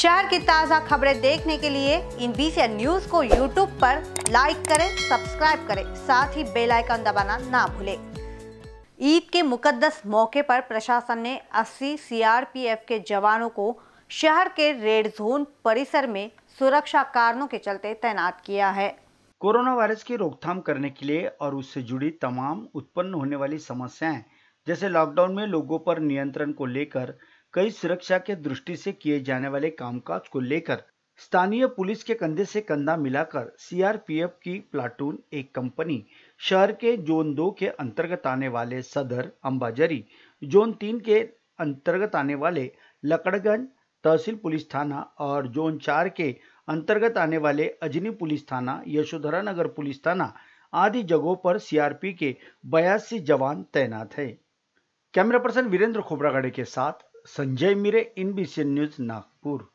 शहर की ताज़ा खबरें देखने के लिए इन बीसी न्यूज को यूट्यूब पर लाइक करें सब्सक्राइब करें साथ ही बेल आइकन दबाना ना भूलें ईद के मुकद्दस मौके पर प्रशासन ने 80 सीआरपीएफ के जवानों को शहर के रेड जोन परिसर में सुरक्षा कारणों के चलते तैनात किया है कोरोना वायरस की रोकथाम करने के लिए और उससे जुड़ी तमाम उत्पन्न होने वाली समस्याएं जैसे लॉकडाउन में लोगों पर नियंत्रण को लेकर कई सुरक्षा के दृष्टि से किए जाने वाले कामकाज को लेकर स्थानीय पुलिस के कंधे से कंधा मिलाकर सीआरपीएफ की प्लाटून एक कंपनी शहर के जोन दो के अंतर्गत आने वाले सदर अंबाजरी जोन तीन के अंतर्गत आने वाले लकड़गंज तहसील पुलिस थाना और जोन चार के अंतर्गत आने वाले अजनी पुलिस थाना यशोधरा नगर पुलिस थाना आदि जगहों पर सीआरपी के बयासी जवान तैनात है कैमरा पर्सन वीरेंद्र खोबरागढ़ के साथ Sanjay Mire in B news Nagpur